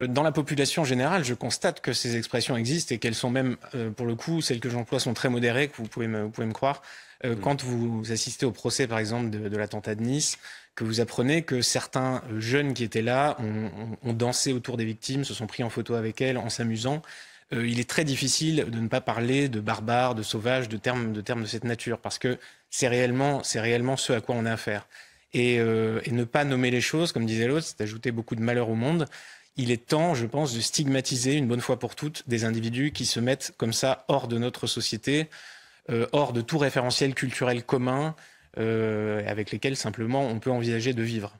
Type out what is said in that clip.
dans la population générale, je constate que ces expressions existent et qu'elles sont même, euh, pour le coup, celles que j'emploie sont très modérées, que vous pouvez me, vous pouvez me croire. Euh, mm. Quand vous assistez au procès, par exemple, de, l'attentat de Nice, que vous apprenez que certains euh, jeunes qui étaient là ont, ont, dansé autour des victimes, se sont pris en photo avec elles en s'amusant, il est très difficile de ne pas parler de barbares, de sauvages, de termes de, termes de cette nature, parce que c'est réellement, réellement ce à quoi on a affaire. Et, et ne pas nommer les choses, comme disait l'autre, c'est ajouter beaucoup de malheur au monde il est temps, je pense, de stigmatiser une bonne fois pour toutes des individus qui se mettent comme ça hors de notre société, euh, hors de tout référentiel culturel commun, euh, avec lesquels simplement on peut envisager de vivre.